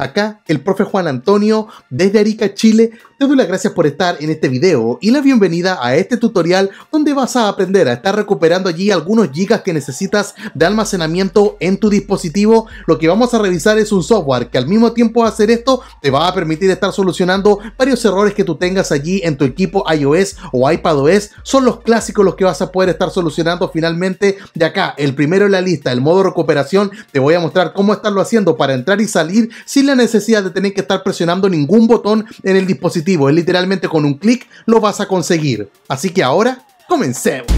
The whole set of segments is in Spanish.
Acá el profe Juan Antonio desde Arica, Chile, te doy las gracias por estar en este video y la bienvenida a este tutorial donde vas a aprender a estar recuperando allí algunos gigas que necesitas de almacenamiento en tu dispositivo. Lo que vamos a revisar es un software que al mismo tiempo hacer esto te va a permitir estar solucionando varios errores que tú tengas allí en tu equipo iOS o iPadOS. Son los clásicos los que vas a poder estar solucionando finalmente de acá. El primero en la lista, el modo recuperación, te voy a mostrar cómo estarlo haciendo para entrar y salir sin necesidad de tener que estar presionando ningún botón en el dispositivo. Es literalmente con un clic lo vas a conseguir. Así que ahora, comencemos.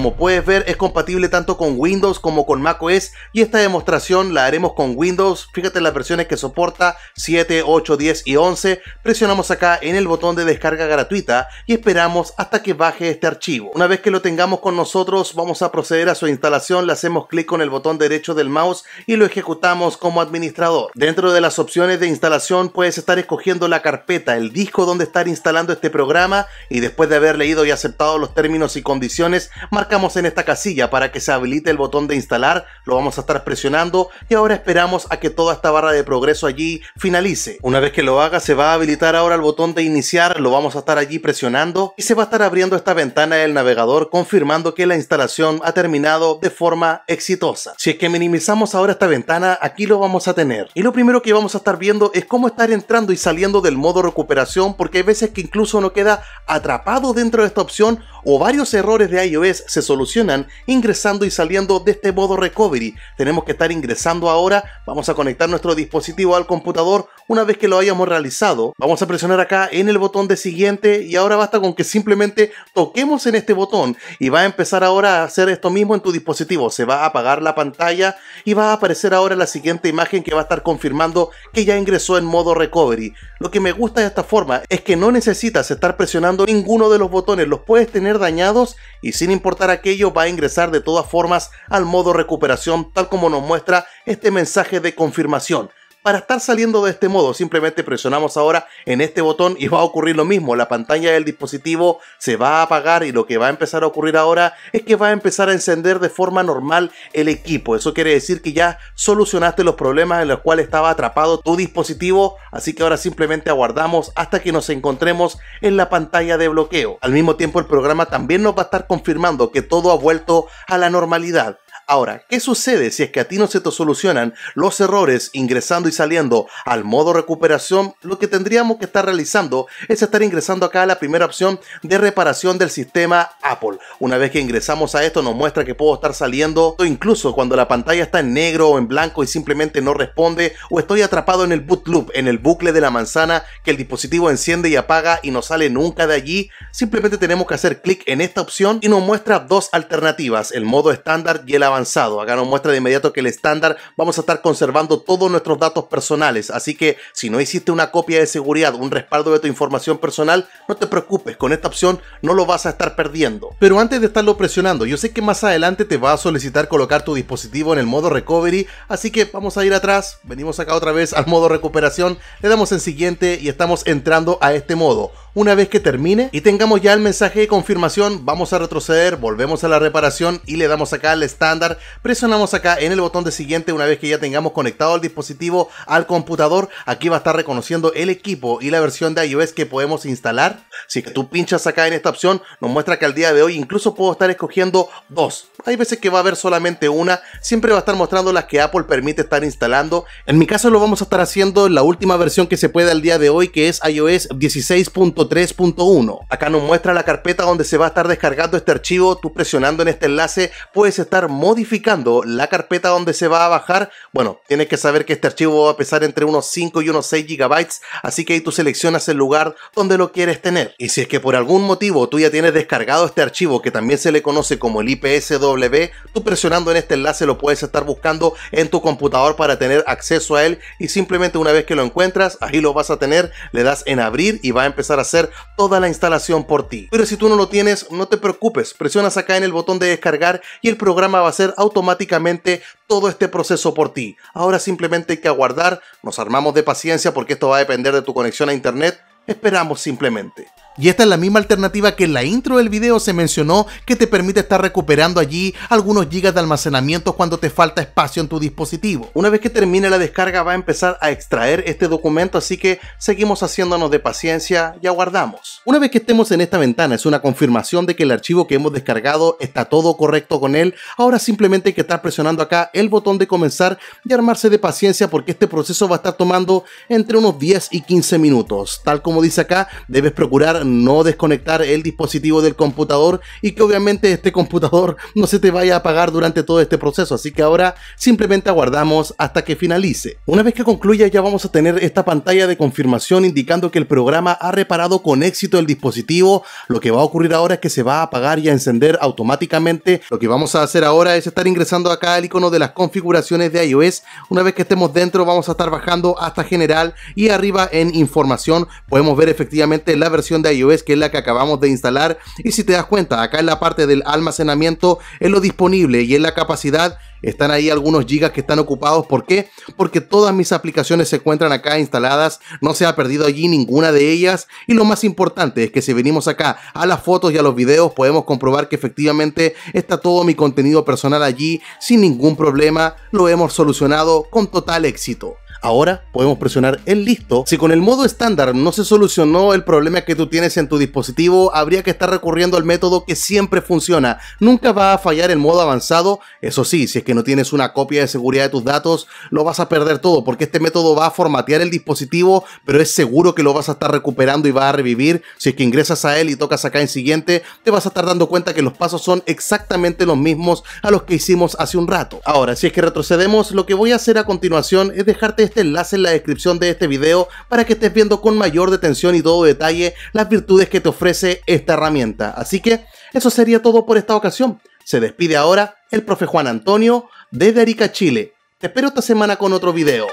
Como puedes ver es compatible tanto con Windows como con macOS y esta demostración la haremos con Windows. Fíjate las versiones que soporta 7, 8, 10 y 11. Presionamos acá en el botón de descarga gratuita y esperamos hasta que baje este archivo. Una vez que lo tengamos con nosotros vamos a proceder a su instalación. Le hacemos clic con el botón derecho del mouse y lo ejecutamos como administrador. Dentro de las opciones de instalación puedes estar escogiendo la carpeta, el disco donde estar instalando este programa y después de haber leído y aceptado los términos y condiciones en esta casilla para que se habilite el botón de instalar, lo vamos a estar presionando y ahora esperamos a que toda esta barra de progreso allí finalice. Una vez que lo haga se va a habilitar ahora el botón de iniciar, lo vamos a estar allí presionando y se va a estar abriendo esta ventana del navegador confirmando que la instalación ha terminado de forma exitosa. Si es que minimizamos ahora esta ventana, aquí lo vamos a tener. Y lo primero que vamos a estar viendo es cómo estar entrando y saliendo del modo recuperación porque hay veces que incluso uno queda atrapado dentro de esta opción o varios errores de iOS se solucionan ingresando y saliendo de este modo recovery. Tenemos que estar ingresando ahora, vamos a conectar nuestro dispositivo al computador una vez que lo hayamos realizado. Vamos a presionar acá en el botón de siguiente y ahora basta con que simplemente toquemos en este botón y va a empezar ahora a hacer esto mismo en tu dispositivo. Se va a apagar la pantalla y va a aparecer ahora la siguiente imagen que va a estar confirmando que ya ingresó en modo recovery. Lo que me gusta de esta forma es que no necesitas estar presionando ninguno de los botones, los puedes tener dañados y sin importar aquello va a ingresar de todas formas al modo recuperación tal como nos muestra este mensaje de confirmación para estar saliendo de este modo. Simplemente presionamos ahora en este botón y va a ocurrir lo mismo. La pantalla del dispositivo se va a apagar y lo que va a empezar a ocurrir ahora es que va a empezar a encender de forma normal el equipo. Eso quiere decir que ya solucionaste los problemas en los cuales estaba atrapado tu dispositivo. Así que ahora simplemente aguardamos hasta que nos encontremos en la pantalla de bloqueo. Al mismo tiempo el programa también nos va a estar confirmando que todo ha vuelto a la normalidad. Ahora, ¿qué sucede si es que a ti no se te solucionan los errores ingresando y saliendo al modo recuperación? Lo que tendríamos que estar realizando es estar ingresando acá a la primera opción de reparación del sistema Apple. Una vez que ingresamos a esto nos muestra que puedo estar saliendo o incluso cuando la pantalla está en negro o en blanco y simplemente no responde o estoy atrapado en el boot loop, en el bucle de la manzana que el dispositivo enciende y apaga y no sale nunca de allí. Simplemente tenemos que hacer clic en esta opción y nos muestra dos alternativas, el modo estándar y el avanzado Acá nos muestra de inmediato que el estándar vamos a estar conservando todos nuestros datos personales, así que si no hiciste una copia de seguridad, un respaldo de tu información personal, no te preocupes, con esta opción no lo vas a estar perdiendo. Pero antes de estarlo presionando, yo sé que más adelante te va a solicitar colocar tu dispositivo en el modo recovery, así que vamos a ir atrás, venimos acá otra vez al modo recuperación, le damos en siguiente y estamos entrando a este modo una vez que termine y tengamos ya el mensaje de confirmación, vamos a retroceder, volvemos a la reparación y le damos acá al estándar, presionamos acá en el botón de siguiente una vez que ya tengamos conectado el dispositivo al computador, aquí va a estar reconociendo el equipo y la versión de iOS que podemos instalar. Si que tú pinchas acá en esta opción, nos muestra que al día de hoy incluso puedo estar escogiendo dos. Hay veces que va a haber solamente una, siempre va a estar mostrando las que Apple permite estar instalando. En mi caso lo vamos a estar haciendo en la última versión que se puede al día de hoy, que es iOS 16. 3.1. Acá nos muestra la carpeta donde se va a estar descargando este archivo. Tú presionando en este enlace puedes estar modificando la carpeta donde se va a bajar. Bueno, tienes que saber que este archivo va a pesar entre unos 5 y unos 6 gigabytes. Así que ahí tú seleccionas el lugar donde lo quieres tener. Y si es que por algún motivo tú ya tienes descargado este archivo que también se le conoce como el IPSW, tú presionando en este enlace lo puedes estar buscando en tu computador para tener acceso a él. Y simplemente una vez que lo encuentras, ahí lo vas a tener. Le das en abrir y va a empezar a hacer toda la instalación por ti. Pero si tú no lo tienes, no te preocupes, presionas acá en el botón de descargar y el programa va a hacer automáticamente todo este proceso por ti. Ahora simplemente hay que aguardar, nos armamos de paciencia porque esto va a depender de tu conexión a internet, esperamos simplemente. Y esta es la misma alternativa que en la intro del video se mencionó que te permite estar recuperando allí algunos gigas de almacenamiento cuando te falta espacio en tu dispositivo. Una vez que termine la descarga va a empezar a extraer este documento así que seguimos haciéndonos de paciencia y aguardamos. Una vez que estemos en esta ventana es una confirmación de que el archivo que hemos descargado está todo correcto con él, ahora simplemente hay que estar presionando acá el botón de comenzar y armarse de paciencia porque este proceso va a estar tomando entre unos 10 y 15 minutos. Tal como dice acá, debes procurar no desconectar el dispositivo del computador y que obviamente este computador no se te vaya a apagar durante todo este proceso. Así que ahora simplemente aguardamos hasta que finalice. Una vez que concluya ya vamos a tener esta pantalla de confirmación indicando que el programa ha reparado con éxito el dispositivo. Lo que va a ocurrir ahora es que se va a apagar y a encender automáticamente. Lo que vamos a hacer ahora es estar ingresando acá al icono de las configuraciones de iOS. Una vez que estemos dentro vamos a estar bajando hasta general y arriba en información podemos ver efectivamente la versión de iOS que es la que acabamos de instalar y si te das cuenta acá en la parte del almacenamiento en lo disponible y en la capacidad están ahí algunos gigas que están ocupados. ¿Por qué? Porque todas mis aplicaciones se encuentran acá instaladas. No se ha perdido allí ninguna de ellas. Y lo más importante es que si venimos acá a las fotos y a los videos podemos comprobar que efectivamente está todo mi contenido personal allí sin ningún problema. Lo hemos solucionado con total éxito. Ahora podemos presionar el listo. Si con el modo estándar no se solucionó el problema que tú tienes en tu dispositivo, habría que estar recurriendo al método que siempre funciona. Nunca va a fallar el modo avanzado. Eso sí, si es que no tienes una copia de seguridad de tus datos, lo vas a perder todo porque este método va a formatear el dispositivo, pero es seguro que lo vas a estar recuperando y va a revivir. Si es que ingresas a él y tocas acá en siguiente, te vas a estar dando cuenta que los pasos son exactamente los mismos a los que hicimos hace un rato. Ahora, si es que retrocedemos, lo que voy a hacer a continuación es dejarte este enlace en la descripción de este video para que estés viendo con mayor detención y todo detalle las virtudes que te ofrece esta herramienta. Así que eso sería todo por esta ocasión. Se despide ahora el profe Juan Antonio desde Arica, Chile. Te espero esta semana con otro video.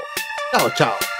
Chao, chao.